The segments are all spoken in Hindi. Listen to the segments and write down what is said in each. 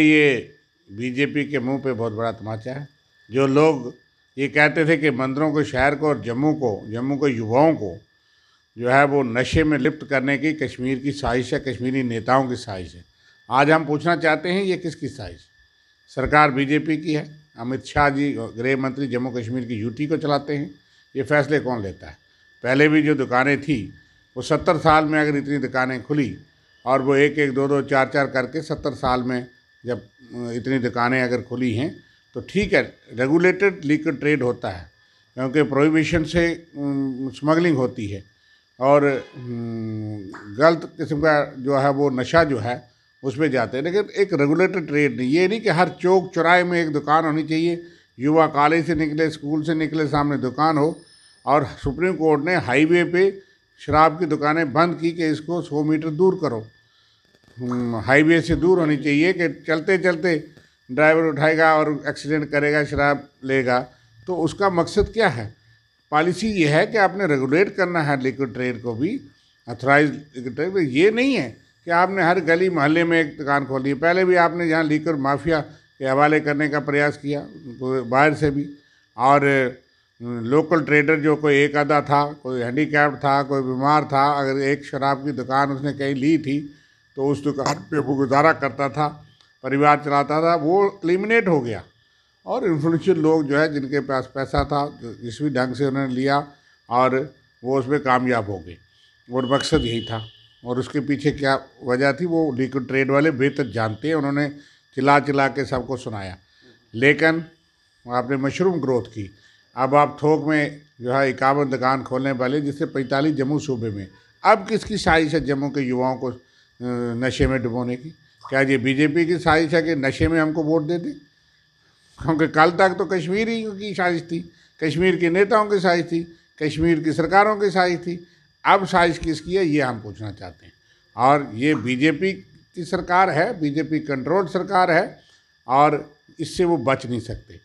ये बीजेपी के मुंह पे बहुत बड़ा तमाचा है जो लोग ये कहते थे कि मंदिरों को शहर को और जम्मू को जम्मू के युवाओं को जो है वो नशे में लिप्त करने की कश्मीर की साजिश है कश्मीरी नेताओं की साजिश है आज हम पूछना चाहते हैं ये किसकी साजिश सरकार बीजेपी की है अमित शाह जी गृह मंत्री जम्मू कश्मीर की यूटी को चलाते हैं ये फैसले कौन लेता है पहले भी जो दुकानें थी वो सत्तर साल में अगर इतनी दुकानें खुली और वो एक एक दो दो चार चार करके सत्तर साल में जब इतनी दुकानें अगर खुली हैं तो ठीक है रेगुलेटेड लीकर ट्रेड होता है क्योंकि प्रोहिबिशन से स्मगलिंग होती है और गलत किस्म का जो है वो नशा जो है उसमें जाते हैं लेकिन एक रेगुलेटेड ट्रेड नहीं ये नहीं कि हर चौक चौराहे में एक दुकान होनी चाहिए युवा कॉलेज से निकले स्कूल से निकले सामने दुकान हो और सुप्रीम कोर्ट ने हाईवे पे शराब की दुकानें बंद की कि इसको सौ मीटर दूर करो हम्म, हाईवे से दूर होनी चाहिए कि चलते चलते ड्राइवर उठाएगा और एक्सीडेंट करेगा शराब लेगा तो उसका मकसद क्या है पॉलिसी ये है कि आपने रेगुलेट करना है लिक्विड ट्रेड को भी अथोराइज लिक्विड ट्रेड ये नहीं है कि आपने हर गली मोहल्ले में एक दुकान खोली है पहले भी आपने जहाँ लिक्विड माफिया के हवाले करने का प्रयास किया तो बाहर से भी और हम्म, लोकल ट्रेडर जो कोई एक आधा था कोई हैंडीकैप था कोई बीमार था अगर एक शराब की दुकान उसने कहीं ली थी तो उस दुकान पे वो गुजारा करता था परिवार चलाता था वो एलिमिनेट हो गया और इन्फ्लुएंशियल लोग जो है जिनके पास पैसा था जिस भी ढंग से उन्होंने लिया और वो उसमें कामयाब हो गए और मकसद यही था और उसके पीछे क्या वजह थी वो लिक्विड ट्रेड वाले बेहतर जानते हैं उन्होंने चिल्ला चिल्ला के सबको सुनाया लेकिन आपने मशरूम ग्रोथ की अब आप थोक में जो है इक्यावन दुकान खोलने वाले जिससे पैंतालीस जम्मू सूबे में अब किसकी साइज है जम्मू के युवाओं को नशे में डुबोने की क्या ये बीजेपी की साजिश है कि नशे में हमको वोट दे दें क्योंकि कल तक तो कश्मीर ही की साजिश थी कश्मीर के नेताओं की साजिश थी कश्मीर की सरकारों की साजिश थी अब साजिश किसकी है ये हम पूछना चाहते हैं और ये बीजेपी की सरकार है बीजेपी कंट्रोल सरकार है और इससे वो बच नहीं सकते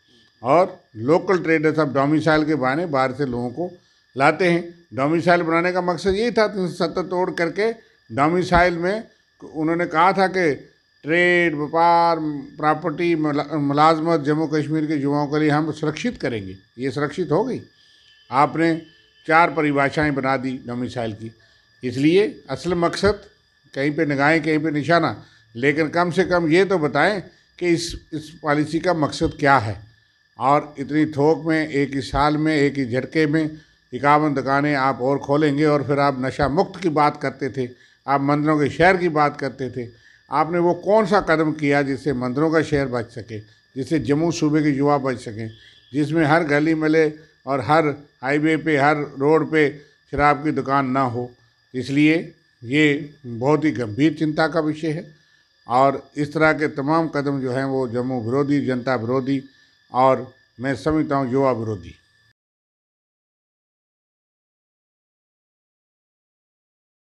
और लोकल ट्रेडर्स अब डोमिसाइल के बहाने बाहर से लोगों को लाते हैं डोमिसाइल बनाने का मकसद यही था तीन तो सौ सत्तर तोड़ करके डोमिसाइल में उन्होंने कहा था कि ट्रेड व्यापार प्रॉपर्टी मुलाजमत जम्मू कश्मीर के युवाओं के लिए हम सुरक्षित करेंगे ये सुरक्षित हो गई आपने चार परिभाषाएं बना दी डोमिसाइल की इसलिए असल मकसद कहीं पे निगाहें कहीं पे निशाना लेकिन कम से कम ये तो बताएं कि इस इस पॉलिसी का मकसद क्या है और इतनी थोक में एक ही साल में एक ही झटके में इक्यावन दुकानें आप और खोलेंगे और फिर आप नशा मुक्त की बात करते थे आप मंदिरों के शहर की बात करते थे आपने वो कौन सा कदम किया जिससे मंदिरों का शहर बच सके जिससे जम्मू सूबे के युवा बच सकें जिसमें हर गली मिले और हर हाईवे पे हर रोड पे शराब की दुकान ना हो इसलिए ये बहुत ही गंभीर चिंता का विषय है और इस तरह के तमाम कदम जो हैं वो जम्मू विरोधी जनता विरोधी और मैं समझता हूँ युवा विरोधी